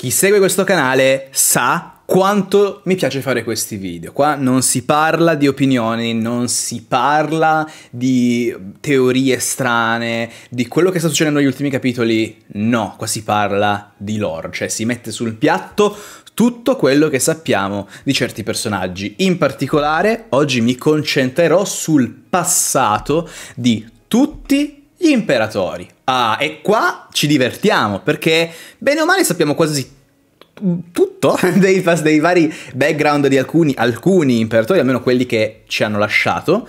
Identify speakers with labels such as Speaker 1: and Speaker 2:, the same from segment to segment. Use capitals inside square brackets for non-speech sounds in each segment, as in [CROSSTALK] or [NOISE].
Speaker 1: Chi segue questo canale sa quanto mi piace fare questi video. Qua non si parla di opinioni, non si parla di teorie strane, di quello che sta succedendo negli ultimi capitoli. No, qua si parla di lore, cioè si mette sul piatto tutto quello che sappiamo di certi personaggi. In particolare, oggi mi concentrerò sul passato di tutti gli imperatori. Ah, e qua ci divertiamo perché bene o male sappiamo quasi tutto [LAUGHS] dei, dei vari background di alcuni, alcuni imperatori, almeno quelli che ci hanno lasciato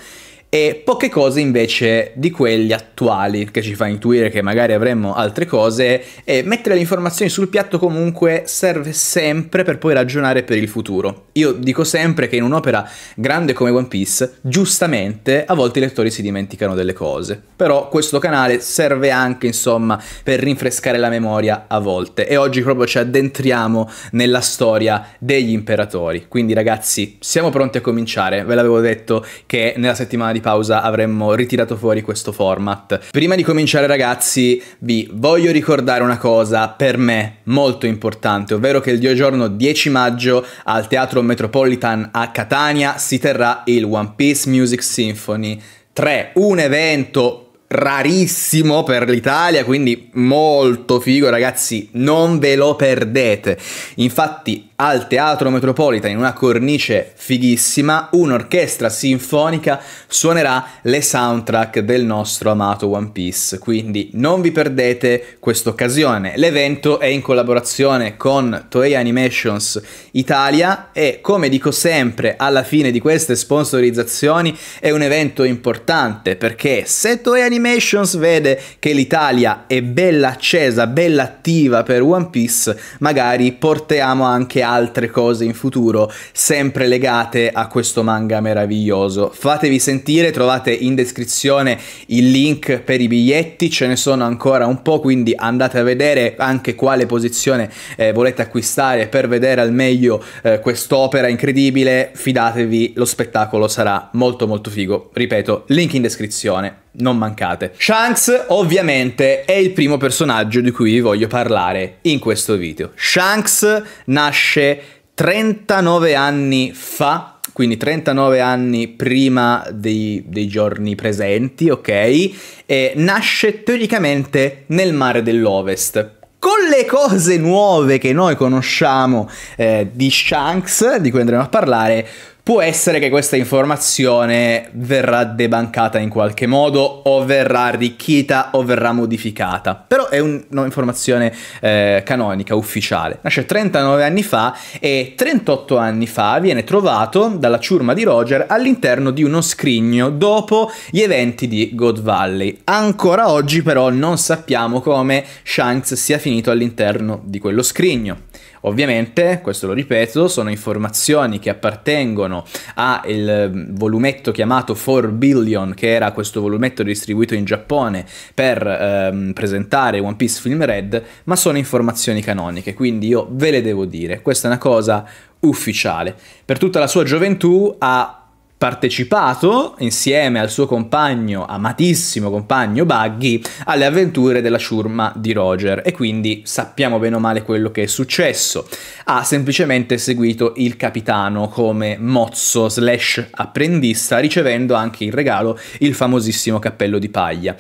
Speaker 1: e poche cose invece di quelli attuali che ci fa intuire che magari avremmo altre cose e mettere le informazioni sul piatto comunque serve sempre per poi ragionare per il futuro. Io dico sempre che in un'opera grande come One Piece, giustamente a volte i lettori si dimenticano delle cose, però questo canale serve anche insomma per rinfrescare la memoria a volte e oggi proprio ci addentriamo nella storia degli imperatori. Quindi ragazzi, siamo pronti a cominciare, ve l'avevo detto che nella settimana di di pausa avremmo ritirato fuori questo format. Prima di cominciare ragazzi vi voglio ricordare una cosa per me molto importante, ovvero che il giorno 10 maggio al Teatro Metropolitan a Catania si terrà il One Piece Music Symphony 3, un evento rarissimo per l'Italia, quindi molto figo ragazzi, non ve lo perdete. Infatti al Teatro Metropolitan, in una cornice fighissima, un'orchestra sinfonica suonerà le soundtrack del nostro amato One Piece, quindi non vi perdete questa occasione. L'evento è in collaborazione con Toei Animations Italia e come dico sempre alla fine di queste sponsorizzazioni è un evento importante perché se Toei Animations Animations vede che l'Italia è bella accesa, bella attiva per One Piece, magari portiamo anche altre cose in futuro, sempre legate a questo manga meraviglioso. Fatevi sentire, trovate in descrizione il link per i biglietti, ce ne sono ancora un po', quindi andate a vedere anche quale posizione eh, volete acquistare per vedere al meglio eh, quest'opera incredibile, fidatevi, lo spettacolo sarà molto molto figo. Ripeto, link in descrizione non mancate. Shanks ovviamente è il primo personaggio di cui vi voglio parlare in questo video. Shanks nasce 39 anni fa, quindi 39 anni prima dei, dei giorni presenti, ok? E nasce teoricamente nel mare dell'Ovest con le cose nuove che noi conosciamo eh, di Shanks, di cui andremo a parlare, Può essere che questa informazione verrà debancata in qualche modo o verrà arricchita o verrà modificata, però è un'informazione eh, canonica, ufficiale. Nasce 39 anni fa e 38 anni fa viene trovato dalla ciurma di Roger all'interno di uno scrigno dopo gli eventi di God Valley. Ancora oggi però non sappiamo come Shanks sia finito all'interno di quello scrigno. Ovviamente, questo lo ripeto, sono informazioni che appartengono al mm, volumetto chiamato 4 Billion, che era questo volumetto distribuito in Giappone per ehm, presentare One Piece Film Red, ma sono informazioni canoniche, quindi io ve le devo dire. Questa è una cosa ufficiale. Per tutta la sua gioventù ha partecipato insieme al suo compagno, amatissimo compagno Buggy, alle avventure della ciurma di Roger e quindi sappiamo bene o male quello che è successo. Ha semplicemente seguito il capitano come mozzo slash apprendista, ricevendo anche in regalo il famosissimo cappello di paglia.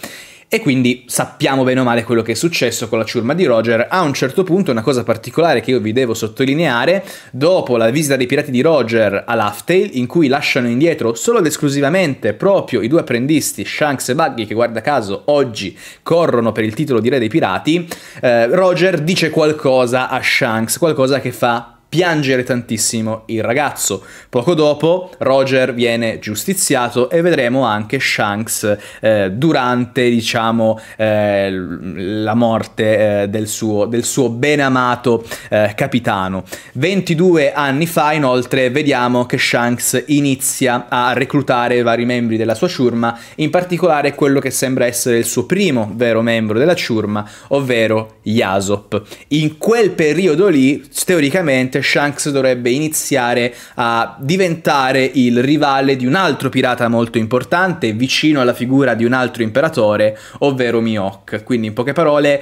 Speaker 1: E quindi sappiamo bene o male quello che è successo con la ciurma di Roger. A un certo punto, una cosa particolare che io vi devo sottolineare, dopo la visita dei pirati di Roger a Laughtale, in cui lasciano indietro solo ed esclusivamente proprio i due apprendisti, Shanks e Buggy, che guarda caso oggi corrono per il titolo di re dei pirati, eh, Roger dice qualcosa a Shanks, qualcosa che fa piangere tantissimo il ragazzo. Poco dopo Roger viene giustiziato e vedremo anche Shanks eh, durante diciamo eh, la morte eh, del, suo, del suo ben amato eh, capitano. 22 anni fa inoltre vediamo che Shanks inizia a reclutare vari membri della sua ciurma, in particolare quello che sembra essere il suo primo vero membro della ciurma, ovvero Yasop. In quel periodo lì teoricamente Shanks dovrebbe iniziare a diventare il rivale di un altro pirata molto importante, vicino alla figura di un altro imperatore, ovvero Mihawk. Quindi in poche parole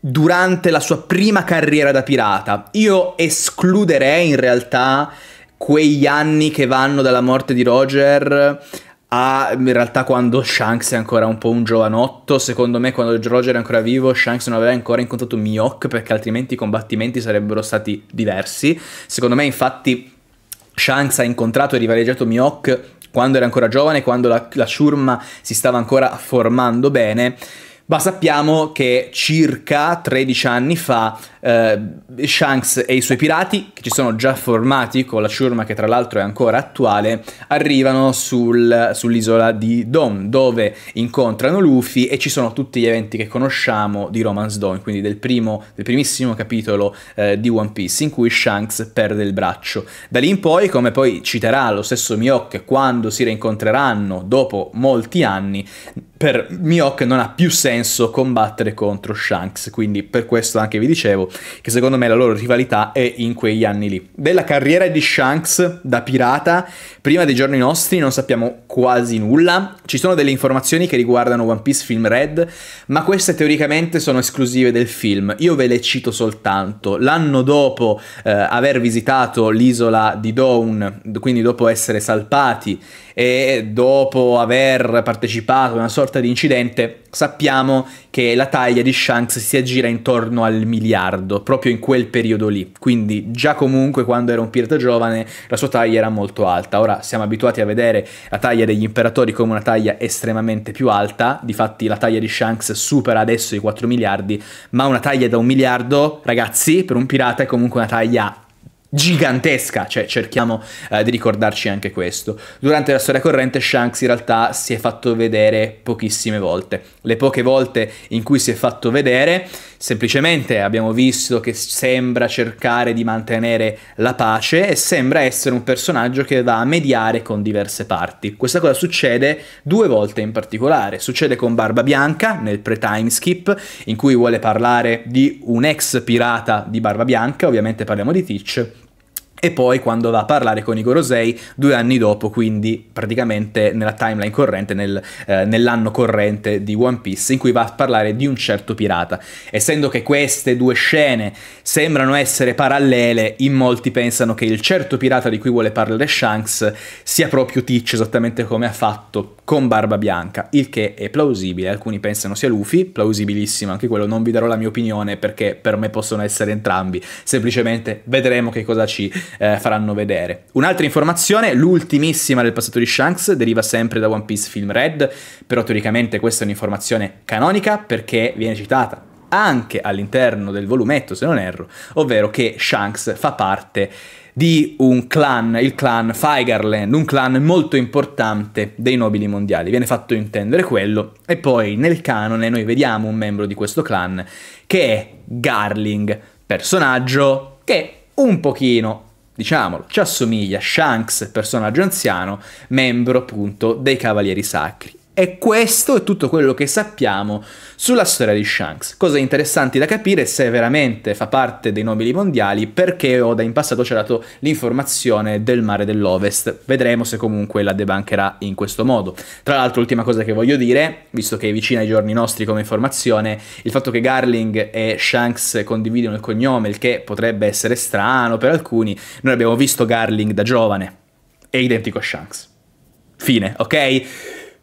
Speaker 1: durante la sua prima carriera da pirata. Io escluderei in realtà quegli anni che vanno dalla morte di Roger a in realtà quando Shanks è ancora un po' un giovanotto. Secondo me, quando Roger è ancora vivo, Shanks non aveva ancora incontrato Mihawk perché altrimenti i combattimenti sarebbero stati diversi. Secondo me, infatti, Shanks ha incontrato e rivaleggiato Mihawk quando era ancora giovane, quando la, la ciurma si stava ancora formando bene ma sappiamo che circa 13 anni fa eh, Shanks e i suoi pirati, che ci sono già formati con la ciurma che tra l'altro è ancora attuale, arrivano sul, sull'isola di Dom, dove incontrano Luffy e ci sono tutti gli eventi che conosciamo di Romance Dawn, quindi del, primo, del primissimo capitolo eh, di One Piece, in cui Shanks perde il braccio. Da lì in poi, come poi citerà lo stesso Miyok, quando si reincontreranno dopo molti anni, per Mihawk non ha più senso combattere contro Shanks, quindi per questo anche vi dicevo che secondo me la loro rivalità è in quegli anni lì. Della carriera di Shanks da pirata, prima dei giorni nostri non sappiamo quasi nulla, ci sono delle informazioni che riguardano One Piece Film Red, ma queste teoricamente sono esclusive del film, io ve le cito soltanto. L'anno dopo eh, aver visitato l'isola di Dawn, quindi dopo essere salpati e dopo aver partecipato a una sorta di incidente sappiamo che la taglia di Shanks si aggira intorno al miliardo, proprio in quel periodo lì. Quindi già comunque quando era un pirata giovane la sua taglia era molto alta. Ora siamo abituati a vedere la taglia degli imperatori come una taglia estremamente più alta, difatti la taglia di Shanks supera adesso i 4 miliardi, ma una taglia da un miliardo, ragazzi, per un pirata è comunque una taglia gigantesca, cioè cerchiamo eh, di ricordarci anche questo. Durante la storia corrente Shanks in realtà si è fatto vedere pochissime volte. Le poche volte in cui si è fatto vedere, semplicemente abbiamo visto che sembra cercare di mantenere la pace e sembra essere un personaggio che va a mediare con diverse parti. Questa cosa succede due volte in particolare. Succede con Barba Bianca nel pre-time skip in cui vuole parlare di un ex pirata di Barba Bianca, ovviamente parliamo di Teach e poi quando va a parlare con i Gorosei due anni dopo, quindi praticamente nella timeline corrente, nel, eh, nell'anno corrente di One Piece, in cui va a parlare di un certo pirata. Essendo che queste due scene sembrano essere parallele, in molti pensano che il certo pirata di cui vuole parlare Shanks sia proprio Teach, esattamente come ha fatto con Barba Bianca, il che è plausibile, alcuni pensano sia Luffy, plausibilissimo anche quello, non vi darò la mia opinione perché per me possono essere entrambi, semplicemente vedremo che cosa ci eh, faranno vedere. Un'altra informazione, l'ultimissima del passato di Shanks, deriva sempre da One Piece Film Red, però teoricamente questa è un'informazione canonica perché viene citata anche all'interno del volumetto, se non erro, ovvero che Shanks fa parte di un clan, il clan Figarland, un clan molto importante dei nobili mondiali. Viene fatto intendere quello e poi nel canone noi vediamo un membro di questo clan che è Garling, personaggio che un pochino diciamolo, ci assomiglia Shanks, personaggio anziano, membro appunto dei Cavalieri Sacri. E questo è tutto quello che sappiamo sulla storia di Shanks. Cose interessanti da capire se veramente fa parte dei nobili mondiali, perché Oda in passato ci ha dato l'informazione del mare dell'Ovest. Vedremo se comunque la debancherà in questo modo. Tra l'altro, ultima cosa che voglio dire, visto che è vicina ai giorni nostri come informazione, il fatto che Garling e Shanks condividono il cognome, il che potrebbe essere strano per alcuni, noi abbiamo visto Garling da giovane. È identico a Shanks. Fine, ok?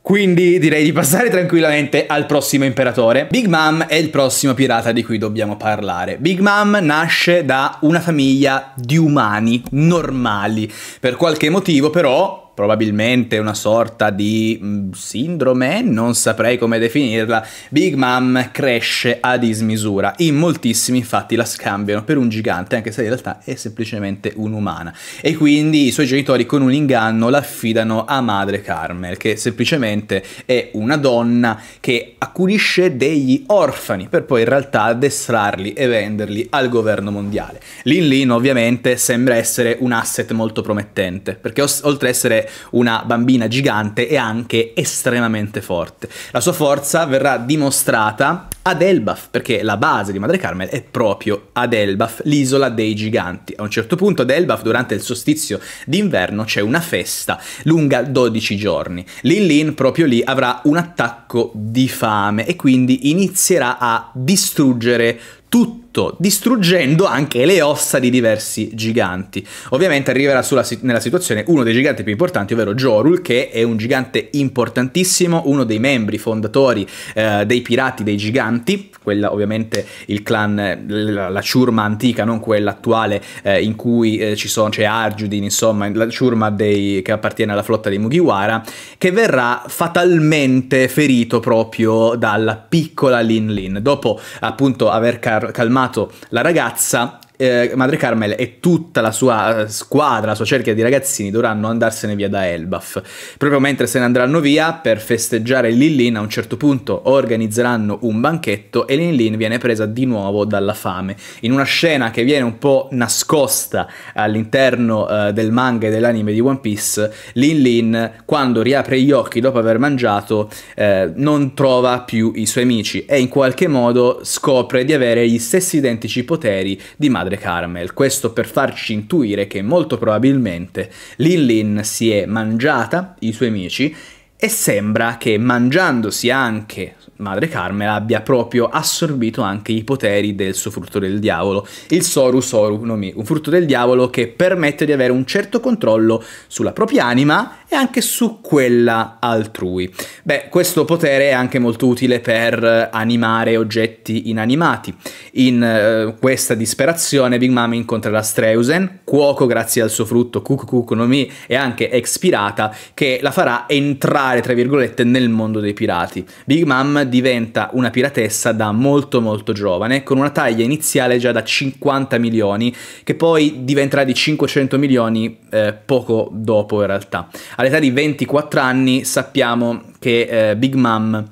Speaker 1: Quindi direi di passare tranquillamente al prossimo imperatore. Big Mom è il prossimo pirata di cui dobbiamo parlare. Big Mom nasce da una famiglia di umani normali. Per qualche motivo però probabilmente una sorta di mm, sindrome, non saprei come definirla, Big Mom cresce a dismisura. In moltissimi infatti la scambiano per un gigante, anche se in realtà è semplicemente un'umana. E quindi i suoi genitori con un inganno la affidano a madre Carmel, che semplicemente è una donna che accudisce degli orfani per poi in realtà addestrarli e venderli al governo mondiale. Lin Lin ovviamente sembra essere un asset molto promettente, perché oltre ad essere una bambina gigante e anche estremamente forte. La sua forza verrà dimostrata ad Elbaf, perché la base di Madre Carmel è proprio ad Elbaf, l'isola dei giganti. A un certo punto ad Elbaf, durante il sostizio d'inverno, c'è una festa lunga 12 giorni. Lin Lillin proprio lì avrà un attacco di fame e quindi inizierà a distruggere tutto tutto, distruggendo anche le ossa di diversi giganti. Ovviamente arriverà sulla, nella situazione uno dei giganti più importanti, ovvero Jorul, che è un gigante importantissimo, uno dei membri fondatori eh, dei pirati dei giganti, quella ovviamente il clan, eh, la, la ciurma antica, non quella attuale eh, in cui eh, ci sono, c'è cioè Arjudin, insomma, la ciurma dei, che appartiene alla flotta dei Mugiwara, che verrà fatalmente ferito proprio dalla piccola Lin Lin. Dopo appunto aver calmato filmato la ragazza eh, Madre Carmel e tutta la sua eh, squadra, la sua cerchia di ragazzini dovranno andarsene via da Elbaf. Proprio mentre se ne andranno via, per festeggiare Lillin, a un certo punto organizzeranno un banchetto e Lillin viene presa di nuovo dalla fame. In una scena che viene un po' nascosta all'interno eh, del manga e dell'anime di One Piece, Lillin, quando riapre gli occhi dopo aver mangiato, eh, non trova più i suoi amici e in qualche modo scopre di avere gli stessi identici poteri di Madre de Carmel, questo per farci intuire che molto probabilmente Lin Lin si è mangiata i suoi amici e sembra che mangiandosi anche Madre Carmel abbia proprio assorbito anche i poteri del suo frutto del diavolo, il Soru Soru no un frutto del diavolo che permette di avere un certo controllo sulla propria anima e anche su quella altrui. Beh, questo potere è anche molto utile per animare oggetti inanimati. In eh, questa disperazione Big Mom incontrerà Streusen, cuoco grazie al suo frutto Kukukukonomi e anche ex pirata, che la farà entrare, tra virgolette, nel mondo dei pirati. Big Mom diventa una piratessa da molto molto giovane, con una taglia iniziale già da 50 milioni, che poi diventerà di 500 milioni eh, poco dopo in realtà all'età di 24 anni sappiamo che eh, Big Mom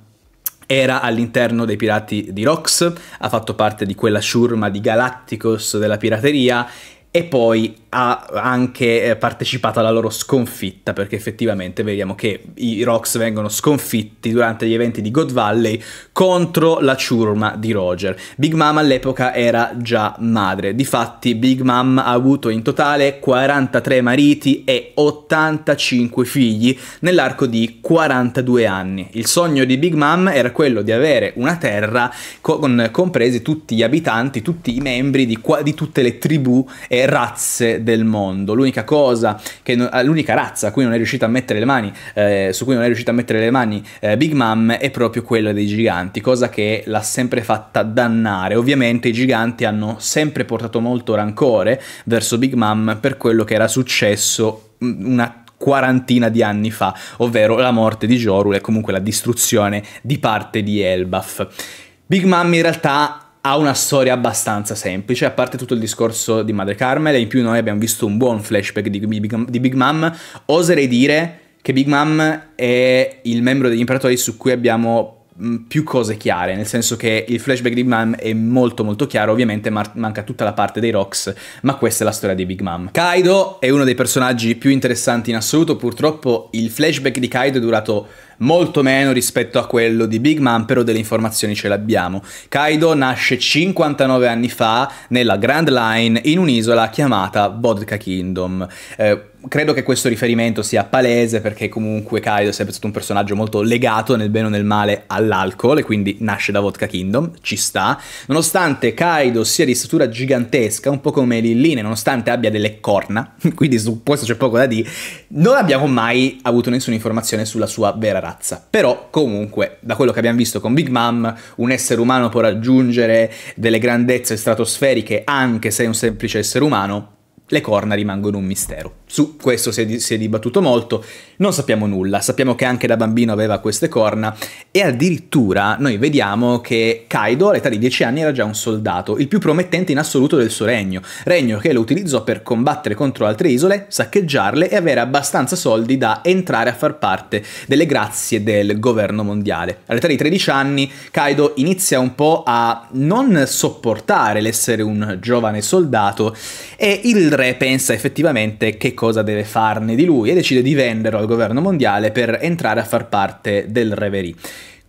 Speaker 1: era all'interno dei pirati di Rox, ha fatto parte di quella sciurma di Galacticos della pirateria e poi ha anche eh, partecipato alla loro sconfitta, perché effettivamente vediamo che i Rocks vengono sconfitti durante gli eventi di God Valley contro la ciurma di Roger. Big Mom all'epoca era già madre, difatti Big Mom ha avuto in totale 43 mariti e 85 figli nell'arco di 42 anni. Il sogno di Big Mom era quello di avere una terra con compresi tutti gli abitanti, tutti i membri di, di tutte le tribù e razze del mondo. L'unica cosa, che non, ah, l'unica razza a cui non è riuscita a mettere le mani, eh, su cui non è riuscita a mettere le mani eh, Big Mom è proprio quella dei giganti, cosa che l'ha sempre fatta dannare. Ovviamente i giganti hanno sempre portato molto rancore verso Big Mom per quello che era successo mm, una quarantina di anni fa, ovvero la morte di Jorul e comunque la distruzione di parte di Elbaf. Big Mom in realtà ha una storia abbastanza semplice, a parte tutto il discorso di Madre Carmela, in più noi abbiamo visto un buon flashback di, Big, di Big Mom, oserei dire che Big Mom è il membro degli imperatori su cui abbiamo Mm, più cose chiare, nel senso che il flashback di Big Mom è molto molto chiaro, ovviamente manca tutta la parte dei rocks, ma questa è la storia di Big Mom. Kaido è uno dei personaggi più interessanti in assoluto, purtroppo il flashback di Kaido è durato molto meno rispetto a quello di Big Mom, però delle informazioni ce l'abbiamo. Kaido nasce 59 anni fa nella Grand Line in un'isola chiamata Bodka Kingdom. Eh, credo che questo riferimento sia palese perché comunque Kaido è sempre stato un personaggio molto legato nel bene o nel male all'alcol e quindi nasce da Vodka Kingdom, ci sta. Nonostante Kaido sia di statura gigantesca, un po' come Lilline, nonostante abbia delle corna, [LAUGHS] quindi su questo c'è poco da dire, non abbiamo mai avuto nessuna informazione sulla sua vera razza. Però comunque, da quello che abbiamo visto con Big Mom, un essere umano può raggiungere delle grandezze stratosferiche anche se è un semplice essere umano, le corna rimangono un mistero. Su questo si è, si è, dibattuto molto, non sappiamo nulla, sappiamo che anche da bambino aveva queste corna e addirittura noi vediamo che Kaido all'età di 10 anni era già un soldato, il più promettente in assoluto del suo regno, regno che lo utilizzò per combattere contro altre isole, saccheggiarle e avere abbastanza soldi da entrare a far parte delle grazie del governo mondiale. All'età di 13 anni Kaido inizia un po' a non sopportare l'essere un giovane soldato e il re pensa effettivamente che cosa deve farne di lui e decide di venderlo al governo mondiale per entrare a far parte del Reverie.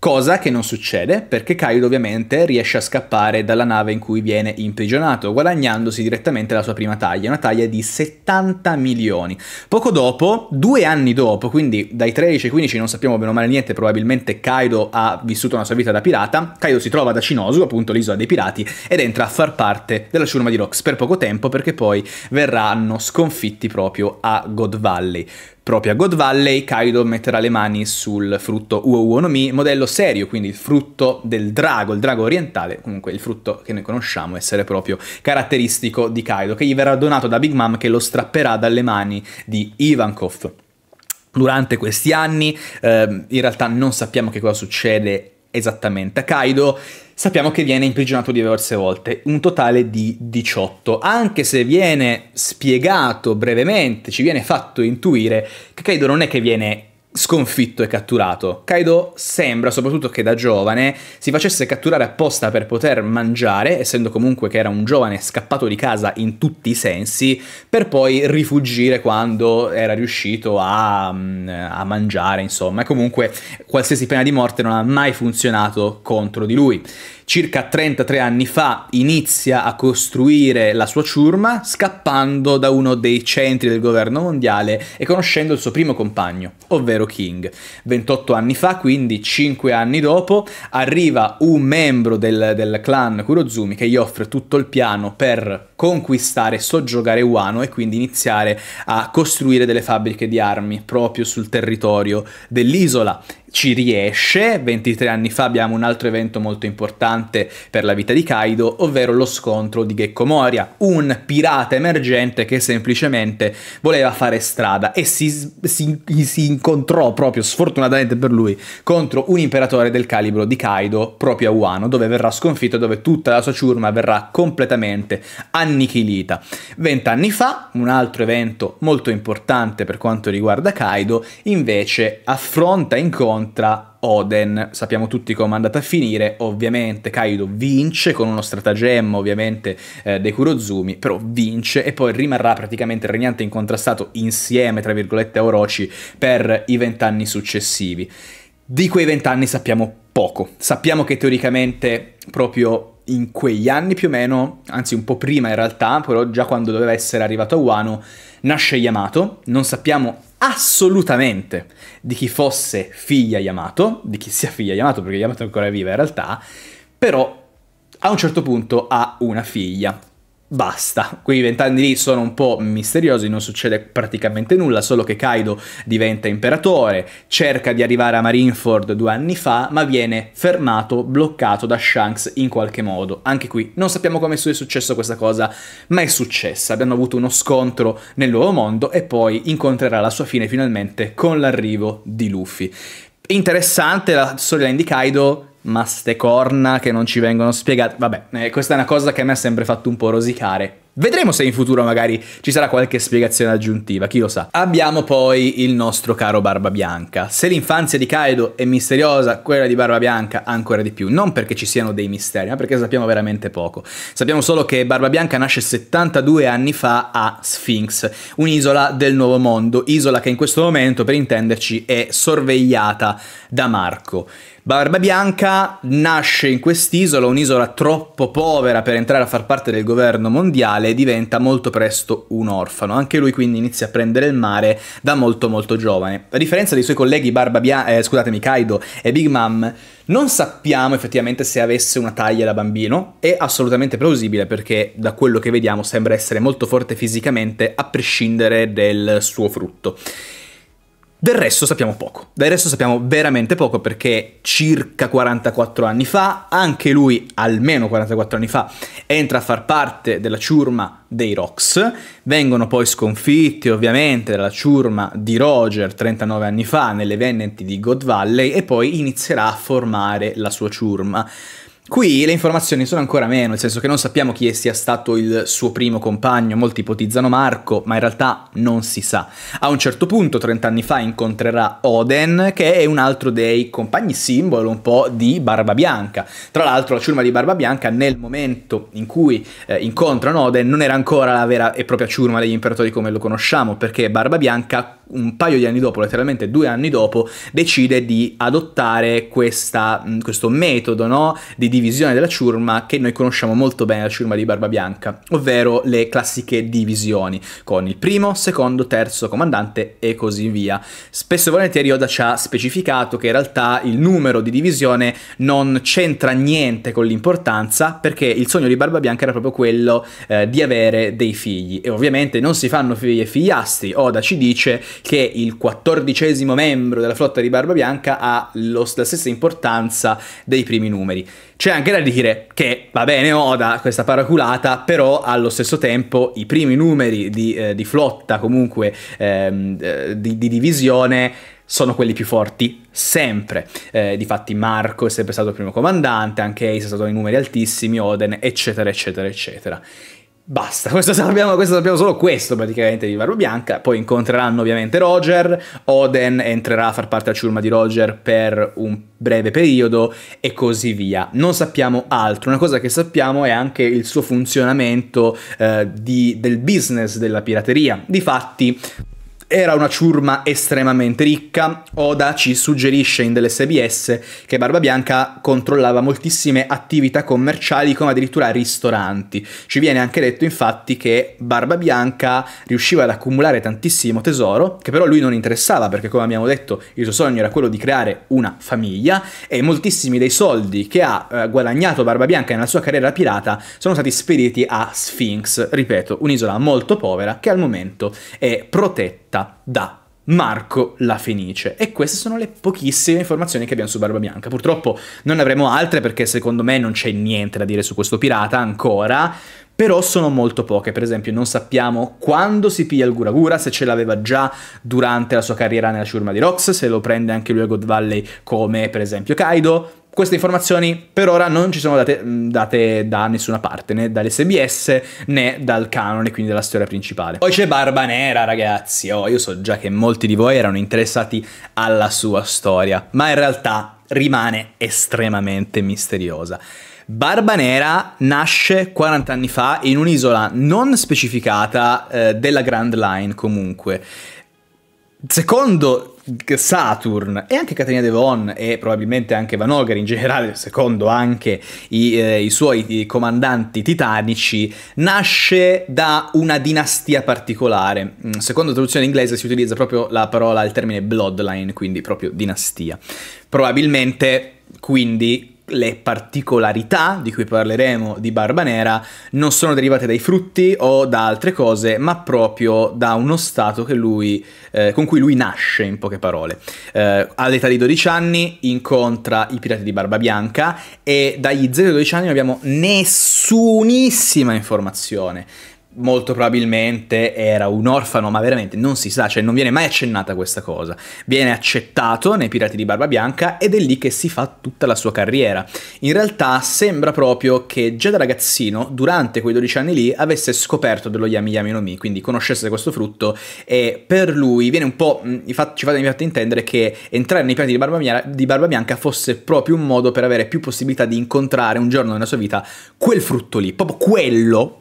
Speaker 1: Cosa che non succede perché Kaido ovviamente riesce a scappare dalla nave in cui viene imprigionato, guadagnandosi direttamente la sua prima taglia, una taglia di 70 milioni. Poco dopo, due anni dopo, quindi dai 13 ai 15 non sappiamo bene o male niente, probabilmente Kaido ha vissuto una sua vita da pirata, Kaido si trova da Cinosu, appunto l'isola dei pirati, ed entra a far parte della ciurma di Rox per poco tempo perché poi verranno sconfitti proprio a God Valley proprio a God Valley, Kaido metterà le mani sul frutto Uo Mi, modello serio, quindi il frutto del drago, il drago orientale, comunque il frutto che noi conosciamo essere proprio caratteristico di Kaido, che gli verrà donato da Big Mom che lo strapperà dalle mani di Ivankov. Durante questi anni eh, in realtà non sappiamo che cosa succede esattamente a Kaido, sappiamo che viene imprigionato diverse volte, un totale di 18, anche se viene spiegato brevemente, ci viene fatto intuire che Kaido non è che viene sconfitto e catturato. Kaido sembra, soprattutto che da giovane, si facesse catturare apposta per poter mangiare, essendo comunque che era un giovane scappato di casa in tutti i sensi, per poi rifugire quando era riuscito a, mm, a mangiare, insomma. E comunque qualsiasi pena di morte non ha mai funzionato contro di lui. Circa 33 anni fa inizia a costruire la sua ciurma scappando da uno dei centri del governo mondiale e conoscendo il suo primo compagno, ovvero ovvero King. 28 anni fa, quindi 5 anni dopo, arriva un membro del, del clan Kurozumi che gli offre tutto il piano per conquistare, soggiogare Wano e quindi iniziare a costruire delle fabbriche di armi proprio sul territorio dell'isola ci riesce, 23 anni fa abbiamo un altro evento molto importante per la vita di Kaido, ovvero lo scontro di Gekko Moria, un pirata emergente che semplicemente voleva fare strada e si, si, si incontrò proprio sfortunatamente per lui contro un imperatore del calibro di Kaido proprio a Wano, dove verrà sconfitto e dove tutta la sua ciurma verrà completamente annichilita. 20 anni fa, un altro evento molto importante per quanto riguarda Kaido, invece affronta incontro contra Oden. Sappiamo tutti come è andata a finire. Ovviamente Kaido vince con uno stratagemma, ovviamente, eh, dei Kurozumi, però vince e poi rimarrà praticamente regnante incontrastato insieme, tra virgolette, a Orochi per i vent'anni successivi. Di quei vent'anni sappiamo poco. Sappiamo che teoricamente proprio in quegli anni più o meno, anzi un po' prima in realtà, però già quando doveva essere arrivato a Wano, nasce Yamato. Non sappiamo assolutamente di chi fosse figlia Yamato, di chi sia figlia Yamato, perché Yamato è ancora viva in realtà, però a un certo punto ha una figlia basta. Quei vent'anni lì sono un po' misteriosi, non succede praticamente nulla, solo che Kaido diventa imperatore, cerca di arrivare a Marineford due anni fa, ma viene fermato, bloccato da Shanks in qualche modo. Anche qui non sappiamo come è successo questa cosa, ma è successa. Abbiamo avuto uno scontro nel nuovo mondo e poi incontrerà la sua fine finalmente con l'arrivo di Luffy. Interessante la storyline di Kaido, ma ste corna che non ci vengono spiegate. Vabbè, eh, questa è una cosa che a me ha sempre fatto un po' rosicare. Vedremo se in futuro magari ci sarà qualche spiegazione aggiuntiva, chi lo sa. Abbiamo poi il nostro caro Barba Bianca. Se l'infanzia di Kaido è misteriosa, quella di Barba Bianca ancora di più. Non perché ci siano dei misteri, ma perché sappiamo veramente poco. Sappiamo solo che Barba Bianca nasce 72 anni fa a Sphinx, un'isola del Nuovo Mondo, isola che in questo momento, per intenderci, è sorvegliata da Marco. Barba Bianca nasce in quest'isola, un'isola troppo povera per entrare a far parte del governo mondiale, e diventa molto presto un orfano. Anche lui quindi inizia a prendere il mare da molto molto giovane. A differenza dei suoi colleghi Bian- eh, scusatemi, Kaido e Big Mom, non sappiamo effettivamente se avesse una taglia da bambino, è assolutamente plausibile perché da quello che vediamo sembra essere molto forte fisicamente a prescindere del suo frutto. Del resto sappiamo poco, del resto sappiamo veramente poco perché circa 44 anni fa, anche lui almeno 44 anni fa, entra a far parte della ciurma dei Rocks, vengono poi sconfitti ovviamente dalla ciurma di Roger 39 anni fa nelle Veneti di God Valley e poi inizierà a formare la sua ciurma. Qui le informazioni sono ancora meno, nel senso che non sappiamo chi sia stato il suo primo compagno, molti ipotizzano Marco, ma in realtà non si sa. A un certo punto, 30 anni fa, incontrerà Oden, che è un altro dei compagni simbolo un po' di Barba Bianca. Tra l'altro la ciurma di Barba Bianca nel momento in cui eh, incontrano Oden non era ancora la vera e propria ciurma degli imperatori come lo conosciamo, perché Barba Bianca un paio di anni dopo, letteralmente due anni dopo, decide di adottare questa, mm, questo metodo no? di divisione della ciurma che noi conosciamo molto bene, la ciurma di Barbabianca, ovvero le classiche divisioni con il primo, secondo, terzo comandante e così via. Spesso e volentieri Oda ci ha specificato che in realtà il numero di divisione non c'entra niente con l'importanza perché il sogno di Barbabianca era proprio quello eh, di avere dei figli e ovviamente non si fanno figli e figliastri, Oda ci dice che il quattordicesimo membro della flotta di Barba Bianca ha lo, la stessa importanza dei primi numeri. C'è anche da dire che va bene Oda questa paraculata, però allo stesso tempo i primi numeri di, eh, di flotta, comunque ehm, eh, di, di divisione, sono quelli più forti sempre. Eh, difatti Marco è sempre stato il primo comandante, anche Ace è stato ai numeri altissimi, Oden, eccetera, eccetera, eccetera. Basta, [LAUGHS] questo sappiamo, questo sappiamo, solo questo praticamente di Barbabianca, poi incontreranno ovviamente Roger, Oden entrerà a far parte della ciurma di Roger per un breve periodo e così via. Non sappiamo altro, una cosa che sappiamo è anche il suo funzionamento eh, di, del business della pirateria. Difatti era una ciurma estremamente ricca, Oda ci suggerisce in delle SBS che Barbabianca controllava moltissime attività commerciali come addirittura ristoranti. Ci viene anche detto infatti che Barbabianca riusciva ad accumulare tantissimo tesoro, che però lui non interessava perché come abbiamo detto il suo sogno era quello di creare una famiglia e moltissimi dei soldi che ha eh, guadagnato Barbabianca nella sua carriera pirata sono stati spediti a Sphinx, ripeto, un'isola molto povera che al momento è protetta proprietà da Marco la Fenice. E queste sono le pochissime informazioni che abbiamo su Barba Bianca. Purtroppo non ne avremo altre perché secondo me non c'è niente da dire su questo pirata ancora. Però sono molto poche, per esempio non sappiamo quando si piglia il Gura Gura, se ce l'aveva già durante la sua carriera nella ciurma di Rox, se lo prende anche lui a God Valley come per esempio Kaido, queste informazioni per ora non ci sono date, mm, date, da nessuna parte, né dall'SBS né dal canone, quindi dalla storia principale. Poi c'è Barba Nera, ragazzi. Oh, io so già che molti di voi erano interessati alla sua storia, ma in realtà rimane estremamente misteriosa. Barba Nera nasce 40 anni fa in un'isola non specificata eh, della Grand Line comunque. Secondo Saturn e anche Caterina Devon e probabilmente anche Van Hoger in generale, secondo anche i, eh, i suoi i comandanti titanici, nasce da una dinastia particolare. Mm, secondo traduzione inglese si utilizza proprio la parola, il termine bloodline, quindi proprio dinastia. Probabilmente quindi le particolarità di cui parleremo di barba nera non sono derivate dai frutti o da altre cose, ma proprio da uno stato lui, eh, con cui lui nasce, in poche parole. Eh, all'età di 12 anni incontra i pirati di Barba Bianca e dagli 0 12 anni non abbiamo nessunissima informazione molto probabilmente era un orfano, ma veramente non si sa, cioè non viene mai accennata questa cosa. Viene accettato nei Pirati di Barba Bianca ed è lì che si fa tutta la sua carriera. In realtà sembra proprio che già da ragazzino, durante quei 12 anni lì, avesse scoperto dello Yami Yami no Mi, quindi conoscesse questo frutto e per lui viene un po', mm, ci fate intendere che entrare nei Pirati di Barba, Bianca, di Barba Bianca fosse proprio un modo per avere più possibilità di incontrare un giorno nella sua vita quel frutto lì, proprio quello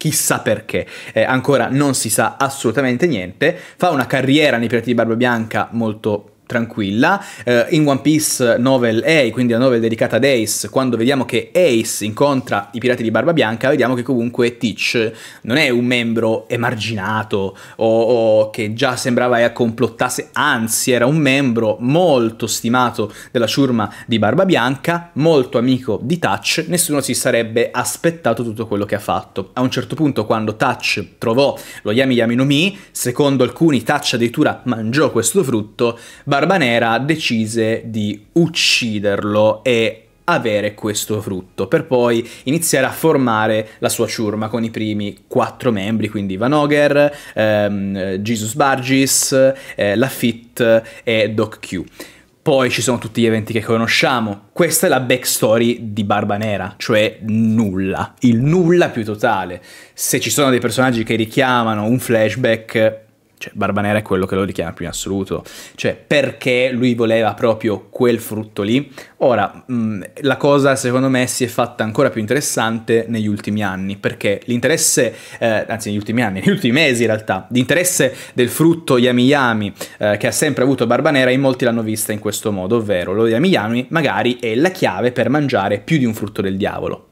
Speaker 1: chissà perché, eh, ancora non si sa assolutamente niente, fa una carriera nei Pirati di Barba Bianca molto tranquilla. Eh, in One Piece Novel A, quindi la novel dedicata ad Ace, quando vediamo che Ace incontra i pirati di Barba Bianca, vediamo che comunque Teach non è un membro emarginato o, o che già sembrava e eh, complottasse, anzi era un membro molto stimato della ciurma di Barba Bianca, molto amico di Touch, nessuno si sarebbe aspettato tutto quello che ha fatto. A un certo punto quando Touch trovò lo Yami Yami no Mi, secondo alcuni Touch addirittura mangiò questo frutto, Barba Barba Nera decise di ucciderlo e avere questo frutto, per poi iniziare a formare la sua ciurma con i primi quattro membri, quindi Van Ogher, ehm, Jesus Bargis, eh, Lafitte e Doc Q. Poi ci sono tutti gli eventi che conosciamo. Questa è la backstory di Barba Nera, cioè nulla, il nulla più totale. Se ci sono dei personaggi che richiamano un flashback, cioè, Barbanera è quello che lo richiama più in assoluto. Cioè, perché lui voleva proprio quel frutto lì. Ora, mh, mm, la cosa secondo me si è fatta ancora più interessante negli ultimi anni, perché l'interesse, eh, anzi negli ultimi anni, [LAUGHS] negli ultimi mesi in realtà, l'interesse del frutto Yami Yami eh, che ha sempre avuto Barbanera, in molti l'hanno vista in questo modo, ovvero lo Yami Yami magari è la chiave per mangiare più di un frutto del diavolo.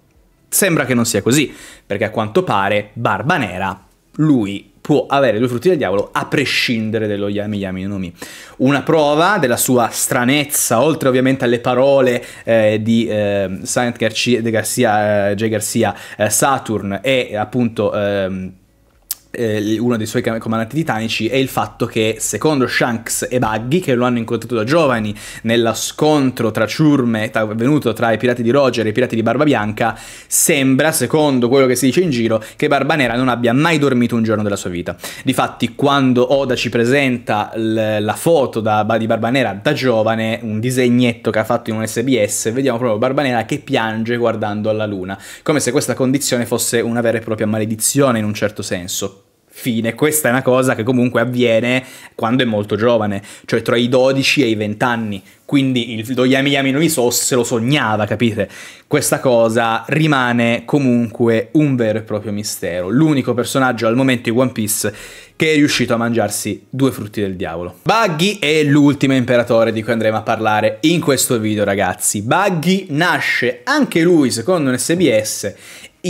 Speaker 1: Sembra che non sia così, perché a quanto pare Barbanera, lui può avere due frutti del diavolo a prescindere dello Yami Yami no Mi. Una prova della sua stranezza, oltre ovviamente alle parole eh, di ehm, eh, Saint Garcia, Garcia, J. Garcia, eh, Saturn e appunto... Eh, eh, uno dei suoi comandanti titanici è il fatto che secondo Shanks e Buggy che lo hanno incontrato da giovani nello scontro tra ciurme avvenuto tra i pirati di Roger e i pirati di Barba Bianca sembra secondo quello che si dice in giro che Barba Nera non abbia mai dormito un giorno della sua vita difatti quando Oda ci presenta l- la foto da, di Barba Nera da giovane un disegnetto che ha fatto in un SBS vediamo proprio Barba Nera che piange guardando alla luna come se questa condizione fosse una vera e propria maledizione in un certo senso fine. Questa è una cosa che comunque avviene quando è molto giovane, cioè tra i 12 e i 20 anni. Quindi il Doyami Yami Yami no se lo sognava, capite? Questa cosa rimane comunque un vero e proprio mistero. L'unico personaggio al momento di One Piece che è riuscito a mangiarsi due frutti del diavolo. Buggy è l'ultimo imperatore di cui andremo a parlare in questo video, ragazzi. Buggy nasce anche lui, secondo un SBS,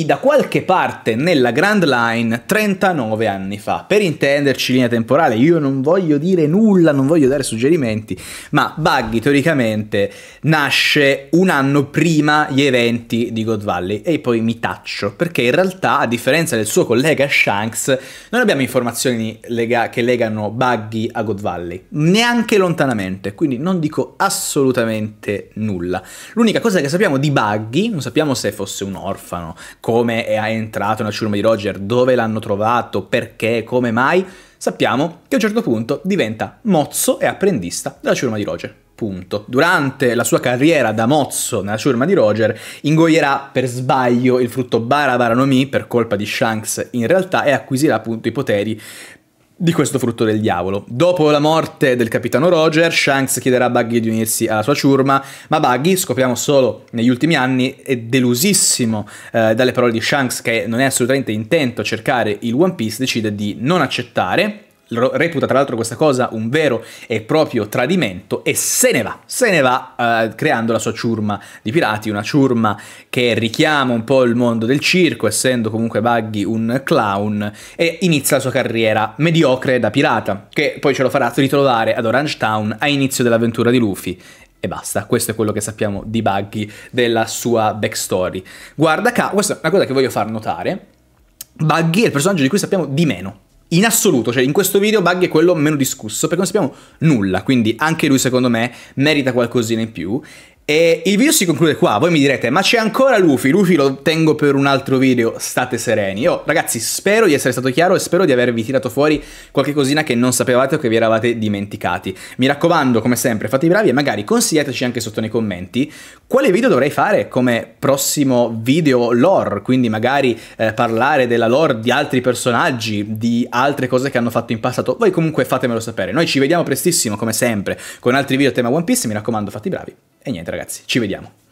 Speaker 1: da qualche parte nella Grand Line 39 anni fa. Per intenderci linea temporale, io non voglio dire nulla, non voglio dare suggerimenti, ma Buggy teoricamente nasce un anno prima gli eventi di God Valley e poi mi taccio, perché in realtà a differenza del suo collega Shanks non abbiamo informazioni lega- che legano Buggy a God Valley, neanche lontanamente, quindi non dico assolutamente nulla. L'unica cosa che sappiamo di Buggy, non sappiamo se fosse un orfano, come è entrato nella ciurma di Roger, dove l'hanno trovato, perché, come mai, sappiamo che a un certo punto diventa mozzo e apprendista della ciurma di Roger. Punto. Durante la sua carriera da mozzo nella ciurma di Roger, ingoierà per sbaglio il frutto Barabara no per colpa di Shanks in realtà e acquisirà appunto i poteri di questo frutto del diavolo. Dopo la morte del capitano Roger, Shanks chiederà a Buggy di unirsi alla sua ciurma, ma Buggy, scopriamo solo negli ultimi anni, è delusissimo eh, dalle parole di Shanks che non è assolutamente intento a cercare il One Piece, decide di non accettare reputa tra l'altro questa cosa un vero e proprio tradimento e se ne va, se ne va eh, creando la sua ciurma di pirati, una ciurma che richiama un po' il mondo del circo, essendo comunque Buggy un clown, e inizia la sua carriera mediocre da pirata, che poi ce lo farà ritrovare ad Orange Town a inizio dell'avventura di Luffy. E basta, questo è quello che sappiamo di Buggy, della sua backstory. Guarda caso, questa è una cosa che voglio far notare, Buggy è il personaggio di cui sappiamo di meno in assoluto, cioè in questo video Bug è quello meno discusso perché non sappiamo nulla, quindi anche lui secondo me merita qualcosina in più e il video si conclude qua, voi mi direte ma c'è ancora Luffy, Luffy lo tengo per un altro video, state sereni. Io ragazzi spero di essere stato chiaro e spero di avervi tirato fuori qualche cosina che non sapevate o che vi eravate dimenticati. Mi raccomando come sempre fate i bravi e magari consigliateci anche sotto nei commenti quale video dovrei fare come prossimo video lore, quindi magari eh, parlare della lore di altri personaggi, di altre cose che hanno fatto in passato, voi comunque fatemelo sapere. Noi ci vediamo prestissimo come sempre con altri video tema One Piece, mi raccomando fate i bravi e niente ragazzi, ci vediamo.